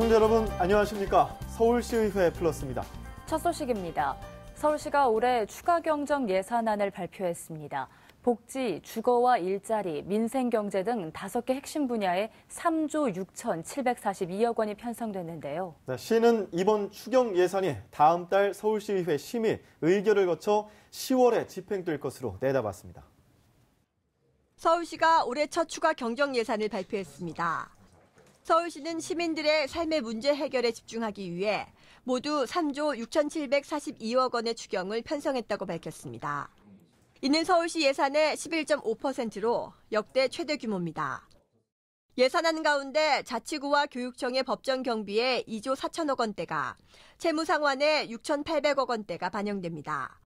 시청자 여러분 안녕하십니까. 서울시의회 플러스입니다. 첫 소식입니다. 서울시가 올해 추가 경정 예산안을 발표했습니다. 복지, 주거와 일자리, 민생경제 등 다섯 개 핵심 분야에 3조 6,742억 원이 편성됐는데요. 네, 시는 이번 추경 예산이 다음 달 서울시의회 심의, 의결을 거쳐 10월에 집행될 것으로 내다봤습니다. 서울시가 올해 첫 추가 경정 예산을 발표했습니다. 서울시는 시민들의 삶의 문제 해결에 집중하기 위해 모두 3조 6,742억 원의 추경을 편성했다고 밝혔습니다. 이는 서울시 예산의 11.5%로 역대 최대 규모입니다. 예산안 가운데 자치구와 교육청의 법정 경비에 2조 4천억 원대가, 채무 상환에 6,800억 원대가 반영됩니다.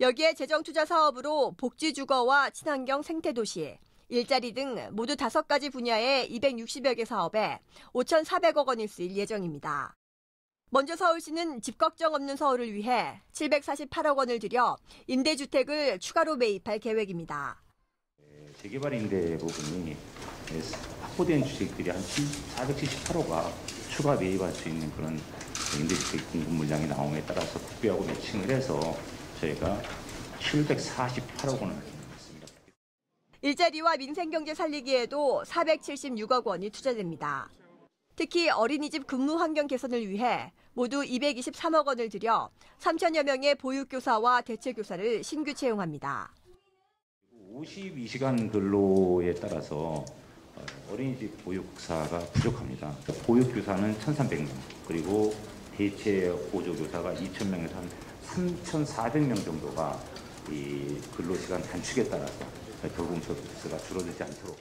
여기에 재정 투자 사업으로 복지 주거와 친환경 생태 도시, 일자리 등 모두 5가지 분야의 260여 개 사업에 5,400억 원이 쓰일 예정입니다. 먼저 서울시는 집 걱정 없는 서울을 위해 748억 원을 들여 임대주택을 추가로 매입할 계획입니다. 재개발 임대 부분이 확보된 주택들이 한 478호가 추가 매입할 수 있는 그런 임대주택 공급 물량이 나옴에 따라서 국비하고 매칭을 해서 저희가 748억 원을 일자리와 민생경제 살리기에도 476억 원이 투자됩니다. 특히 어린이집 근무 환경 개선을 위해 모두 223억 원을 들여 3천여 명의 보육교사와 대체교사를 신규 채용합니다. 52시간 근로에 따라서 어, 어린이집 보육사가 부족합니다. 그러니까 보육교사는 1,300명, 그리고 대체 보조교사가 2,000명에서 한 3,400명 정도가 이 근로시간 단축에 따라서 결공처가 줄어들지 않도록.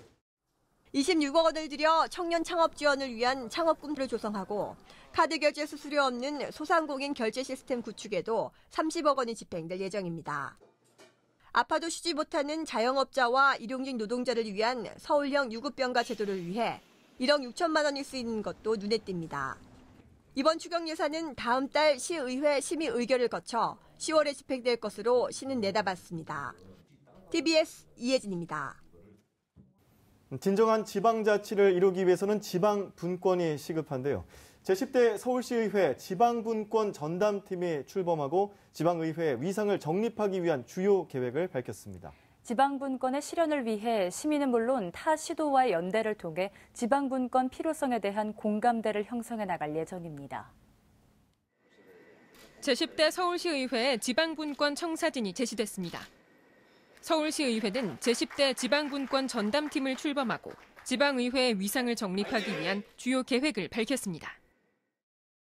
26억 원을 들여 청년 창업 지원을 위한 창업금을 조성하고 카드 결제 수수료 없는 소상공인 결제 시스템 구축에도 30억 원이 집행될 예정입니다. 아파도 쉬지 못하는 자영업자와 일용직 노동자를 위한 서울형 유급병가 제도를 위해 1억 6천만 원이 쓰이는 것도 눈에 띕니다. 이번 추경 예산은 다음 달 시의회 심의 의결을 거쳐 10월에 집행될 것으로 시는 내다봤습니다. TBS 이혜진입니다. 진정한 지방자치를 이루기 위해서는 지방 분권이 시급한데요. 제10대 서울시의회 지방분권 전담팀이 출범하고 지방의회 위상을 정립하기 위한 주요 계획을 밝혔습니다. 지방분권의 실현을 위해 시민은 물론 타 시도와의 연대를 통해 지방분권 필요성에 대한 공감대를 형성해 나갈 예정입니다. 제10대 서울시의회 지방분권 청사진이 제시됐습니다. 서울시의회는 제10대 지방분권 전담팀을 출범하고 지방의회의 위상을 정립하기 위한 주요 계획을 밝혔습니다.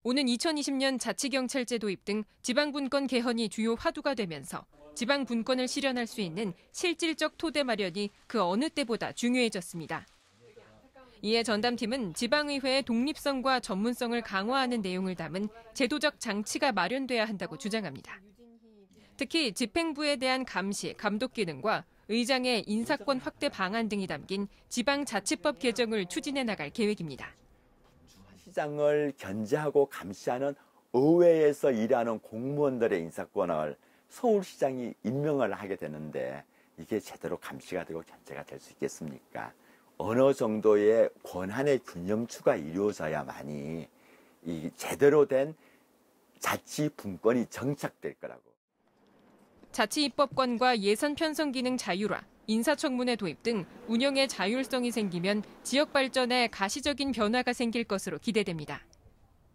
오는 2020년 자치경찰제 도입 등 지방분권 개헌이 주요 화두가 되면서 지방분권을 실현할 수 있는 실질적 토대 마련이 그 어느 때보다 중요해졌습니다. 이에 전담팀은 지방의회의 독립성과 전문성을 강화하는 내용을 담은 제도적 장치가 마련돼야 한다고 주장합니다. 특히 집행부에 대한 감시, 감독 기능과 의장의 인사권 확대 방안 등이 담긴 지방자치법 개정을 추진해 나갈 계획입니다. 시장을 견제하고 감시하는 의회에서 일하는 공무원들의 인사권을 서울시장이 임명을 하게 되는데 이게 제대로 감시가 되고 견제가 될 수 있겠습니까? 어느 정도의 권한의 균형추가 이루어져야만이 이 제대로 된 자치 분권이 정착될 거라고. 자치 입법권과 예산 편성 기능 자율화, 인사청문회 도입 등 운영의 자율성이 생기면 지역 발전에 가시적인 변화가 생길 것으로 기대됩니다.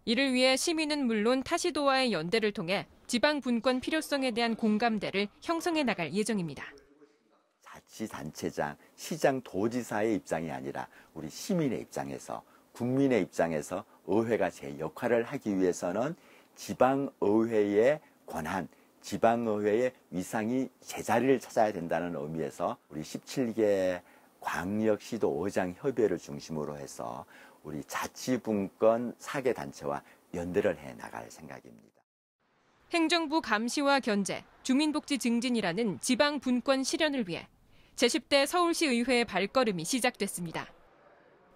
이를 위해 시민은 물론 타시도와의 연대를 통해 지방 분권 필요성에 대한 공감대를 형성해 나갈 예정입니다. 시단체장, 시장 도지사의 입장이 아니라 우리 시민의 입장에서 국민의 입장에서 의회가 제 역할을 하기 위해서는 지방의회의 권한, 지방의회의 위상이 제자리를 찾아야 된다는 의미에서 우리 17개 광역시도 의장 협의회를 중심으로 해서 우리 자치분권 4개 단체와 연대를 해 나갈 생각입니다. 행정부 감시와 견제, 주민복지 증진이라는 지방 분권 실현을 위해 제10대 서울시 의회 의 발걸음이 시작됐습니다.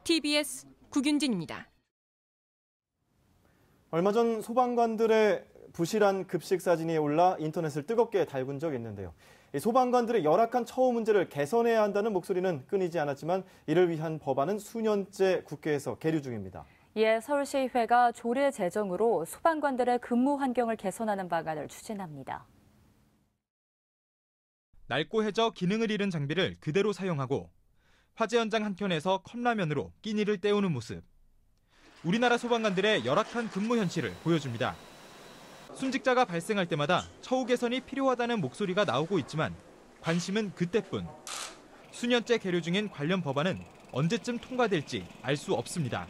TBS 구균진입니다. 얼마 전 소방관들의 부실한 급식 사진이 올라 인터넷을 뜨겁게 달군 적이 있는데요. 소방관들의 열악한 처우 문제를 개선해야 한다는 목소리는 끊이지 않았지만 이를 위한 법안은 수년째 국회에서 계류 중입니다. 이에 예, 서울시의회가 조례 제정으로 소방관들의 근무 환경을 개선하는 방안을 추진합니다. 낡고 해져 기능을 잃은 장비를 그대로 사용하고 화재 현장 한켠에서 컵라면으로 끼니를 때우는 모습. 우리나라 소방관들의 열악한 근무 현실을 보여줍니다. 순직자가 발생할 때마다 처우 개선이 필요하다는 목소리가 나오고 있지만 관심은 그때뿐. 수년째 계류 중인 관련 법안은 언제쯤 통과될지 알 수 없습니다.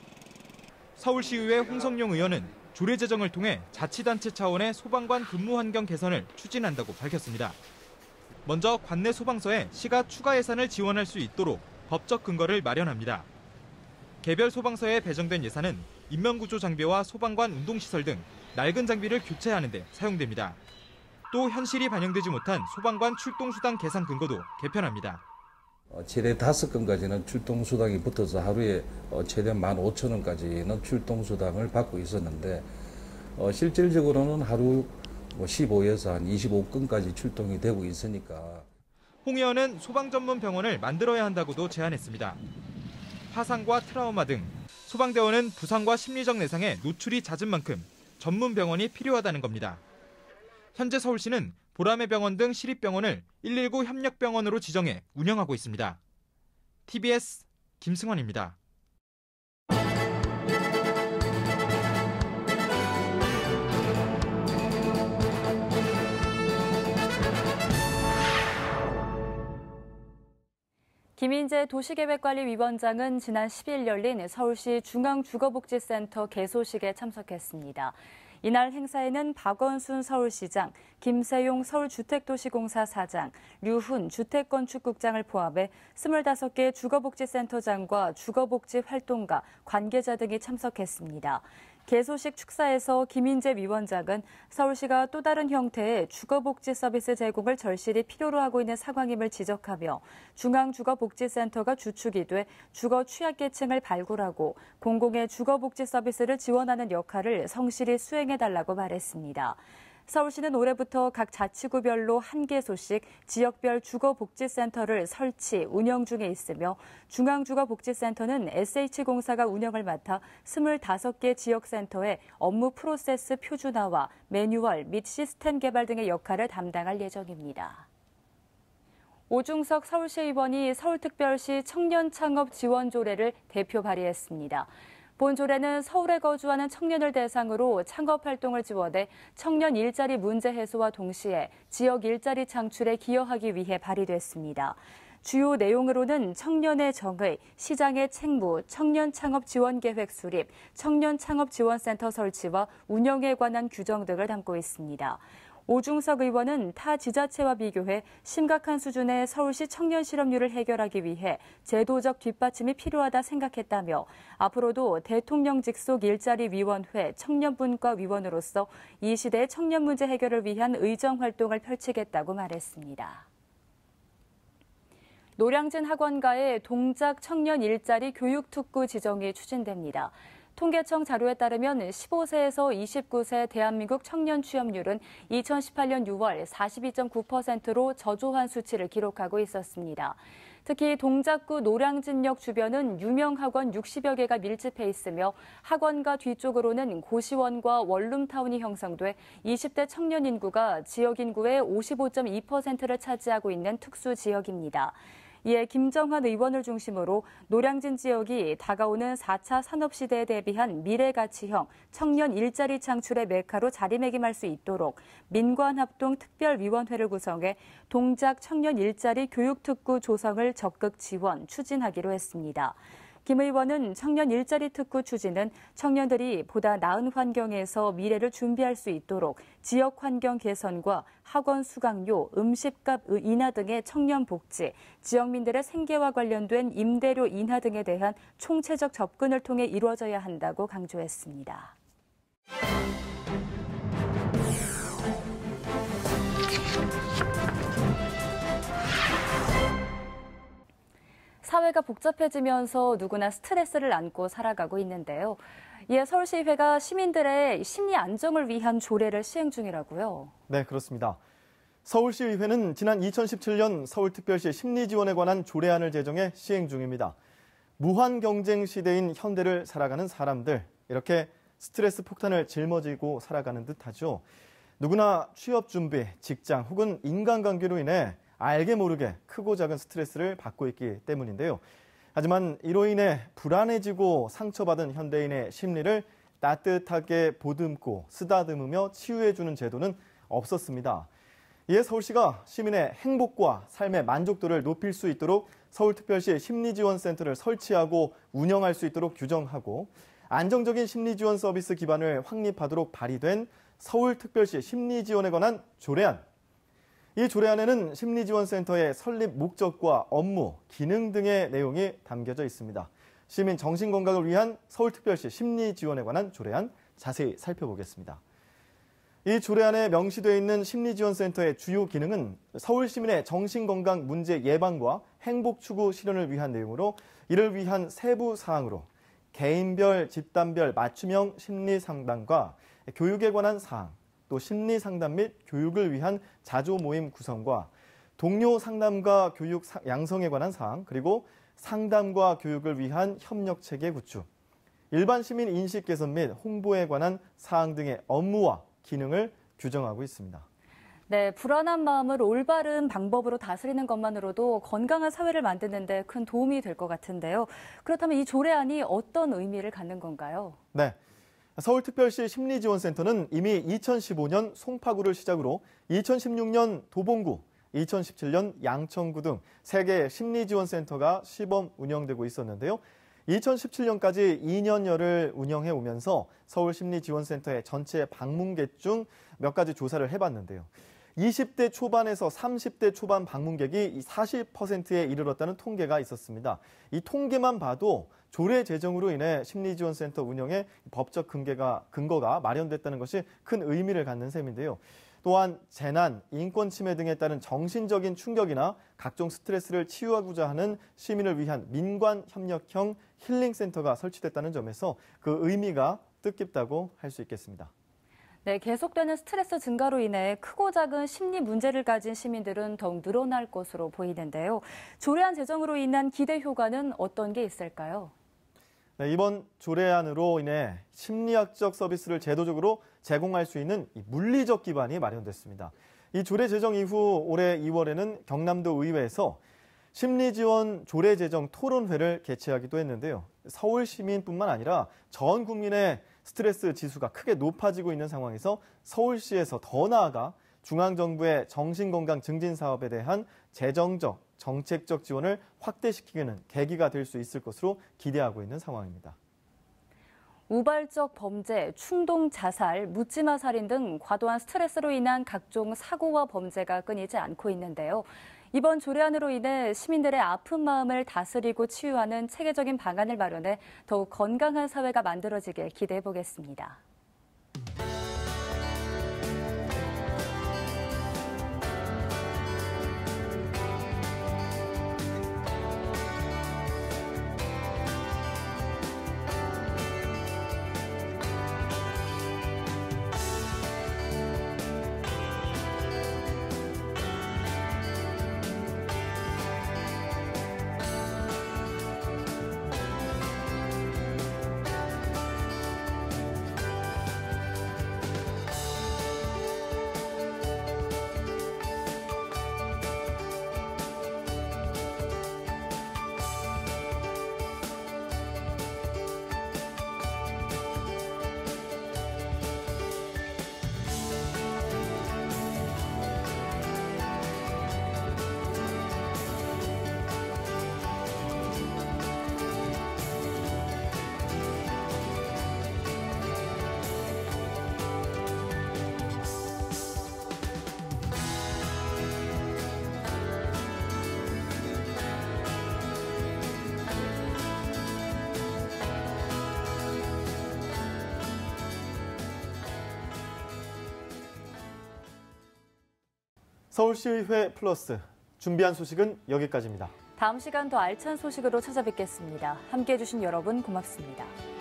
서울시의회 홍성용 의원은 조례 제정을 통해 자치단체 차원의 소방관 근무 환경 개선을 추진한다고 밝혔습니다. 먼저 관내 소방서에 시가 추가 예산을 지원할 수 있도록 법적 근거를 마련합니다. 개별 소방서에 배정된 예산은 인명구조 장비와 소방관 운동시설 등 낡은 장비를 교체하는 데 사용됩니다. 또 현실이 반영되지 못한 소방관 출동수당 계산 근거도 개편합니다. 최대 어, 5건까지는 출동수당이 붙어서 하루에 어, 최대 15,000원까지는 출동수당을 받고 있었는데 어, 실질적으로는 하루 15에서 뭐 한 25건까지 출동이 되고 있으니까. 홍 의원은 소방 전문 병원을 만들어야 한다고도 제안했습니다. 파상과 트라우마 등 소방대원은 부상과 심리적 내상에 노출이 잦은 만큼 전문 병원이 필요하다는 겁니다. 현재 서울시는 보라매 병원 등 시립병원을 119 협력병원으로 지정해 운영하고 있습니다. TBS 김승환입니다. 김인재 도시계획관리위원장은 지난 10일 열린 서울시 중앙주거복지센터 개소식에 참석했습니다. 이날 행사에는 박원순 서울시장, 김세용 서울주택도시공사 사장, 류훈 주택건축국장을 포함해 25개 주거복지센터장과 주거복지활동가, 관계자 등이 참석했습니다. 개소식 축사에서 김인재 위원장은 서울시가 또 다른 형태의 주거복지 서비스 제공을 절실히 필요로 하고 있는 상황임을 지적하며 중앙주거복지센터가 주축이 돼 주거 취약계층을 발굴하고 공공의 주거복지 서비스를 지원하는 역할을 성실히 수행해달라고 말했습니다. 서울시는 올해부터 각 자치구별로 한개 소씩 지역별 주거복지센터를 설치, 운영 중에 있으며 중앙주거복지센터는 SH공사가 운영을 맡아 25개 지역센터에 업무 프로세스 표준화와 매뉴얼 및 시스템 개발 등의 역할을 담당할 예정입니다. 오중석 서울시의원이 서울특별시 청년창업지원조례를 대표 발의했습니다. 본조례는 서울에 거주하는 청년을 대상으로 창업 활동을 지원해 청년 일자리 문제 해소와 동시에 지역 일자리 창출에 기여하기 위해 발의됐습니다. 주요 내용으로는 청년의 정의, 시장의 책무, 청년 창업 지원 계획 수립, 청년 창업 지원센터 설치와 운영에 관한 규정 등을 담고 있습니다. 오중석 의원은 타 지자체와 비교해 심각한 수준의 서울시 청년 실업률을 해결하기 위해 제도적 뒷받침이 필요하다 생각했다며 앞으로도 대통령 직속 일자리 위원회 청년분과 위원으로서 이 시대의 청년 문제 해결을 위한 의정 활동을 펼치겠다고 말했습니다. 노량진 학원가의 동작 청년 일자리 교육특구 지정이 추진됩니다. 통계청 자료에 따르면 15세에서 29세 대한민국 청년 취업률은 2018년 6월 42.9%로 저조한 수치를 기록하고 있었습니다. 특히 동작구 노량진역 주변은 유명 학원 60여 개가 밀집해 있으며 학원과 뒤쪽으로는 고시원과 원룸타운이 형성돼 20대 청년 인구가 지역 인구의 55.2%를 차지하고 있는 특수 지역입니다. 이에 예, 김정환 의원을 중심으로 노량진 지역이 다가오는 4차 산업시대에 대비한 미래가치형 청년 일자리 창출의 메카로 자리매김할 수 있도록 민관합동특별위원회를 구성해 동작 청년 일자리 교육특구 조성을 적극 지원, 추진하기로 했습니다. 김 의원은 청년 일자리 특구 추진은 청년들이 보다 나은 환경에서 미래를 준비할 수 있도록 지역 환경 개선과 학원 수강료, 음식값 인하 등의 청년 복지, 지역민들의 생계와 관련된 임대료 인하 등에 대한 총체적 접근을 통해 이루어져야 한다고 강조했습니다. 사회가 복잡해지면서 누구나 스트레스를 안고 살아가고 있는데요. 이에 서울시의회가 시민들의 심리 안정을 위한 조례를 시행 중이라고요. 네, 그렇습니다. 서울시의회는 지난 2017년 서울특별시 심리지원에 관한 조례안을 제정해 시행 중입니다. 무한 경쟁 시대인 현대를 살아가는 사람들, 이렇게 스트레스 폭탄을 짊어지고 살아가는 듯 하죠. 누구나 취업 준비, 직장 혹은 인간관계로 인해 알게 모르게 크고 작은 스트레스를 받고 있기 때문인데요. 하지만 이로 인해 불안해지고 상처받은 현대인의 심리를 따뜻하게 보듬고 쓰다듬으며 치유해주는 제도는 없었습니다. 이에 서울시가 시민의 행복과 삶의 만족도를 높일 수 있도록 서울특별시 심리지원센터를 설치하고 운영할 수 있도록 규정하고 안정적인 심리지원 서비스 기반을 확립하도록 발의된 서울특별시 심리지원에 관한 조례안 이 조례안에는 심리지원센터의 설립 목적과 업무, 기능 등의 내용이 담겨져 있습니다. 시민 정신건강을 위한 서울특별시 심리지원에 관한 조례안 자세히 살펴보겠습니다. 이 조례안에 명시되어 있는 심리지원센터의 주요 기능은 서울시민의 정신건강 문제 예방과 행복 추구 실현을 위한 내용으로 이를 위한 세부 사항으로 개인별, 집단별 맞춤형 심리상담과 교육에 관한 사항, 또 심리 상담 및 교육을 위한 자조 모임 구성과 동료 상담과 교육 양성에 관한 사항, 그리고 상담과 교육을 위한 협력 체계 구축, 일반 시민 인식 개선 및 홍보에 관한 사항 등의 업무와 기능을 규정하고 있습니다. 네, 불안한 마음을 올바른 방법으로 다스리는 것만으로도 건강한 사회를 만드는데 큰 도움이 될 것 같은데요. 그렇다면 이 조례안이 어떤 의미를 갖는 건가요? 네, 서울특별시 심리지원센터는 이미 2015년 송파구를 시작으로 2016년 도봉구, 2017년 양천구 등 3개의 심리지원센터가 시범 운영되고 있었는데요. 2017년까지 2년여를 운영해 오면서 서울심리지원센터의 전체 방문객 중 몇 가지 조사를 해봤는데요. 20대 초반에서 30대 초반 방문객이 40%에 이르렀다는 통계가 있었습니다. 이 통계만 봐도 조례 제정으로 인해 심리지원센터 운영에 법적 근거가, 근거가 마련됐다는 것이 큰 의미를 갖는 셈인데요. 또한 재난, 인권 침해 등에 따른 정신적인 충격이나 각종 스트레스를 치유하고자 하는 시민을 위한 민관 협력형 힐링 센터가 설치됐다는 점에서 그 의미가 뜻깊다고 할 수 있겠습니다. 네, 계속되는 스트레스 증가로 인해 크고 작은 심리 문제를 가진 시민들은 더욱 늘어날 것으로 보이는데요. 조례안 제정으로 인한 기대 효과는 어떤 게 있을까요? 네, 이번 조례안으로 인해 심리학적 서비스를 제도적으로 제공할 수 있는 물리적 기반이 마련됐습니다. 이 조례 제정 이후 올해 2월에는 경남도 의회에서 심리지원 조례 제정 토론회를 개최하기도 했는데요. 서울 시민뿐만 아니라 전 국민의 스트레스 지수가 크게 높아지고 있는 상황에서 서울시에서 더 나아가 중앙정부의 정신건강 증진 사업에 대한 재정적, 정책적 지원을 확대시키는 계기가 될 수 있을 것으로 기대하고 있는 상황입니다. 우발적 범죄, 충동 자살, 묻지마 살인 등 과도한 스트레스로 인한 각종 사고와 범죄가 끊이지 않고 있는데요. 이번 조례안으로 인해 시민들의 아픈 마음을 다스리고 치유하는 체계적인 방안을 마련해 더욱 건강한 사회가 만들어지길 기대해 보겠습니다. 서울시의회 플러스 준비한 소식은 여기까지입니다. 다음 시간 더 알찬 소식으로 찾아뵙겠습니다. 함께해 주신 여러분 고맙습니다.